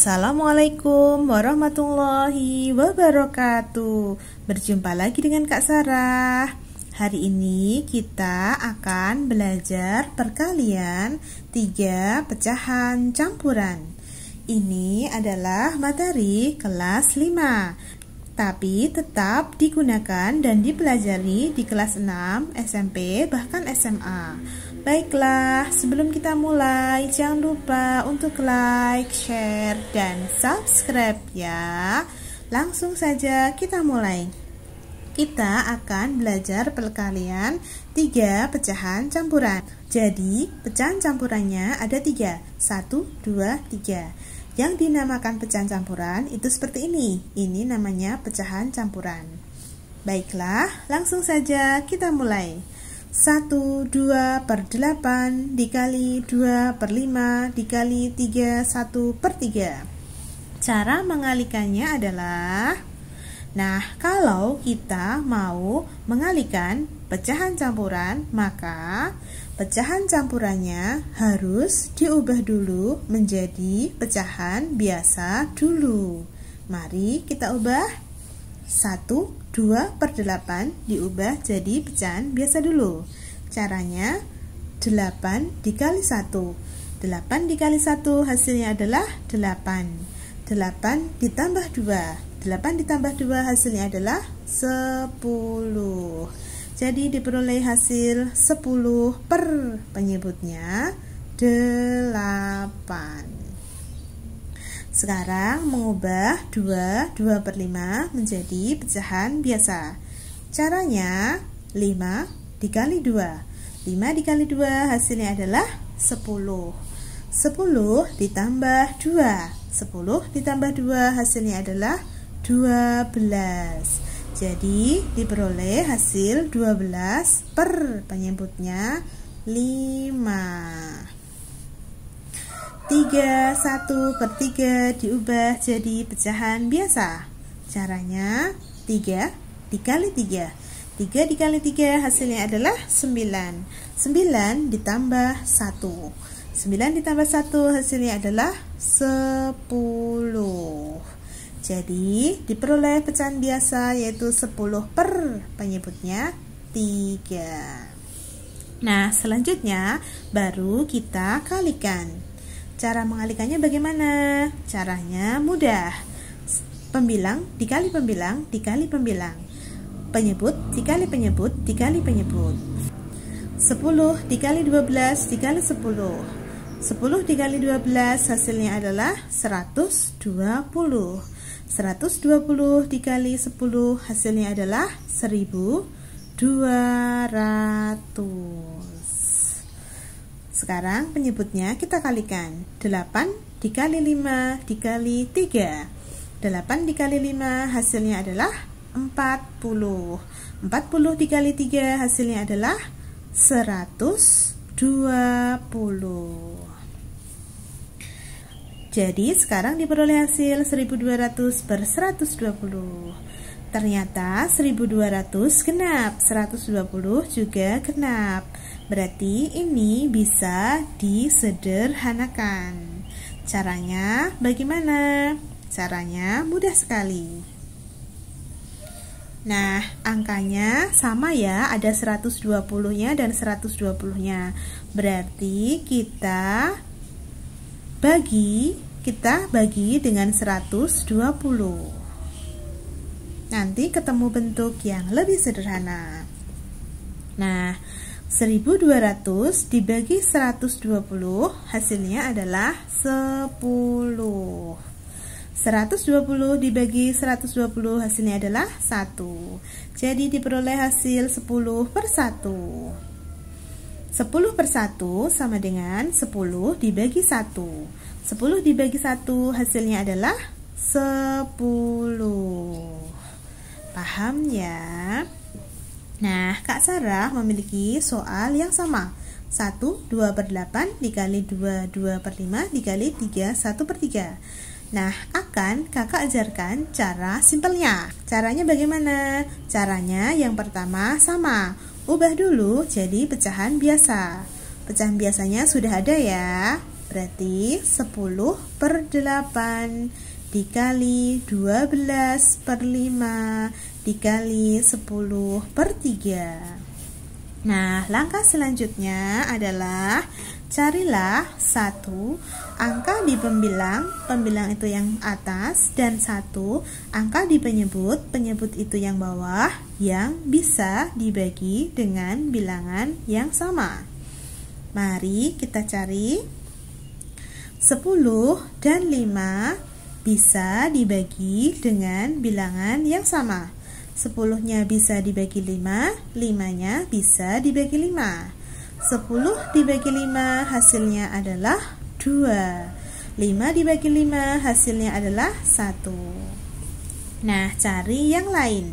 Assalamualaikum warahmatullahi wabarakatuh Berjumpa lagi dengan Kak Sarah Hari ini kita akan belajar perkalian tiga pecahan campuran Ini adalah materi kelas 5 Tapi tetap digunakan dan dipelajari di kelas 6, SMP, bahkan SMA Baiklah, sebelum kita mulai, jangan lupa untuk like, share, dan subscribe ya. Langsung saja kita mulai. Kita akan belajar perkalian tiga pecahan campuran. Jadi, pecahan campurannya ada tiga. Satu, dua, tiga. Yang dinamakan pecahan campuran itu seperti ini. Ini namanya pecahan campuran. Baiklah, langsung saja kita mulai. 1, 2 per 8 dikali 2 per 5 dikali 3, 1 per 3 Cara mengalikannya adalah Nah, kalau kita mau mengalikan pecahan campuran, maka pecahan campurannya harus diubah dulu menjadi pecahan biasa dulu. Mari kita ubah 1 2 per 8 diubah jadi pecahan biasa dulu. Caranya 8 dikali 1. 8 dikali 1 hasilnya adalah 8. 8 ditambah 2. 8 ditambah 2 hasilnya adalah 10. Jadi diperoleh hasil 10 per penyebutnya 8. Sekarang mengubah 2, 2 per 5 menjadi pecahan biasa. Caranya 5 dikali 2. 5 dikali 2 hasilnya adalah 10. 10 ditambah 2. 10 ditambah 2 hasilnya adalah 12. Jadi diperoleh hasil 12 per penyebutnya 5 tiga satu per 3 diubah jadi pecahan biasa. Caranya tiga dikali tiga tiga dikali tiga hasilnya adalah sembilan sembilan ditambah satu sembilan ditambah satu hasilnya adalah sepuluh Jadi diperoleh pecahan biasa yaitu sepuluh per penyebutnya tiga Nah, selanjutnya baru kita kalikan. Cara mengalikannya bagaimana? Caranya mudah. Pembilang dikali pembilang dikali pembilang. Penyebut dikali penyebut dikali penyebut. 10 dikali 12 dikali 10. 10 dikali 12 hasilnya adalah 120 120 dikali 10 hasilnya adalah 1200 sekarang penyebutnya kita kalikan. 8 dikali 5 dikali 3. 8 dikali 5 hasilnya adalah 40. 40 dikali 3 hasilnya adalah 120. Jadi sekarang diperoleh hasil 1200 per 120 Ternyata 1200 genap 120 juga genap Berarti ini bisa disederhanakan. Caranya bagaimana? Caranya mudah sekali. Nah, angkanya sama ya, ada 120-nya dan 120-nya. Berarti kita bagi, kita bagi dengan 120. Nanti ketemu bentuk yang lebih sederhana. Nah, 1200 dibagi 120 hasilnya adalah 10 120 dibagi 120 hasilnya adalah 1 jadi diperoleh hasil 10 per 1 10 per 1 sama dengan 10 dibagi 1 10 dibagi 1 hasilnya adalah 10 paham ya? Nah, Kak Sarah memiliki soal yang sama. 1, 2 per 8 dikali 2, 2 per 5 dikali 3, 1 per 3. Nah, akan kakak ajarkan cara simpelnya. Caranya bagaimana? Caranya yang pertama sama. Ubah dulu jadi pecahan biasa. Pecahan biasanya sudah ada ya. Berarti 10 per 8 dikali 12 per 5 dikali 10 per 3 Nah langkah selanjutnya adalah carilah satu angka di pembilang pembilang itu yang atas dan satu angka di penyebut penyebut itu yang bawah yang bisa dibagi dengan bilangan yang sama Mari kita cari 10 dan 5 bisa dibagi dengan bilangan yang sama Sepuluhnya bisa dibagi lima, limanya bisa dibagi lima. Sepuluh dibagi lima hasilnya adalah dua. Lima dibagi lima hasilnya adalah satu. Nah, cari yang lain.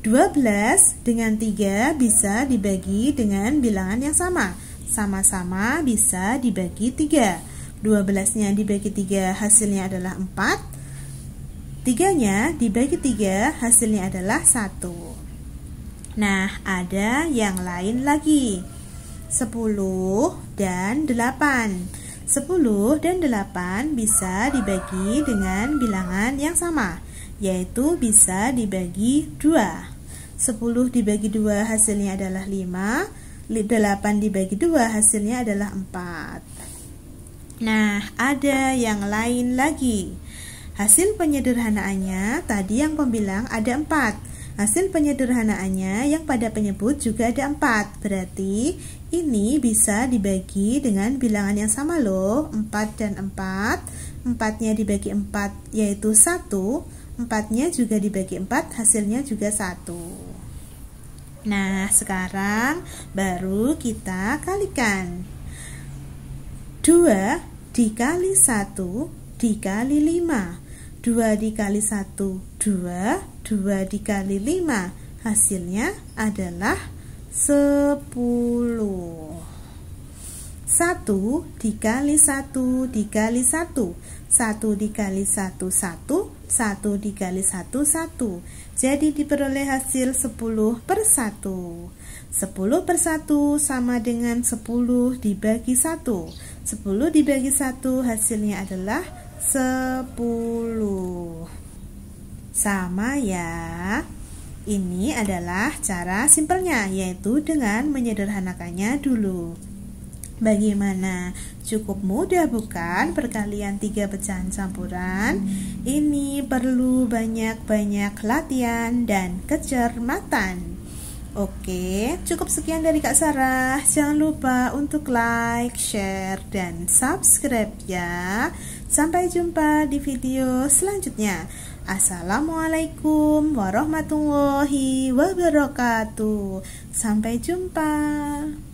12 dengan 3 bisa dibagi dengan bilangan yang sama. Sama-sama bisa dibagi 3. 12-nya dibagi 3 hasilnya adalah 4. Tiganya dibagi tiga, hasilnya adalah satu. Nah, ada yang lain lagi. 10 dan 8. 10 dan 8 bisa dibagi dengan bilangan yang sama, yaitu bisa dibagi 2. 10 dibagi 2 hasilnya adalah 5, 8 dibagi 2 hasilnya adalah 4. Nah, ada yang lain lagi. Hasil penyederhanaannya tadi yang pembilang ada empat Hasil penyederhanaannya yang pada penyebut juga ada empat Berarti ini bisa dibagi dengan bilangan yang sama loh, empat dan empat empatnya dibagi empat yaitu satu empatnya juga dibagi empat hasilnya juga satu Nah, sekarang baru kita kalikan. dua dikali satu dikali 5 2 dikali 1 2 2 dikali 5 hasilnya adalah 10 1 dikali 1 dikali 1 1 dikali 1 1 1 dikali 1 1 Jadi diperoleh hasil 10 per 1 10 per 1 sama dengan 10 dibagi 1 10 dibagi 1 hasilnya adalah 10 sama ya ini adalah cara simpelnya yaitu dengan menyederhanakannya dulu Bagaimana? Cukup mudah bukan perkalian tiga pecahan campuran? Ini perlu banyak-banyak latihan dan kecermatan. Oke, cukup sekian dari Kak Sarah. Jangan lupa untuk like, share, dan subscribe ya. Sampai jumpa di video selanjutnya. Assalamualaikum warahmatullahi wabarakatuh. Sampai jumpa.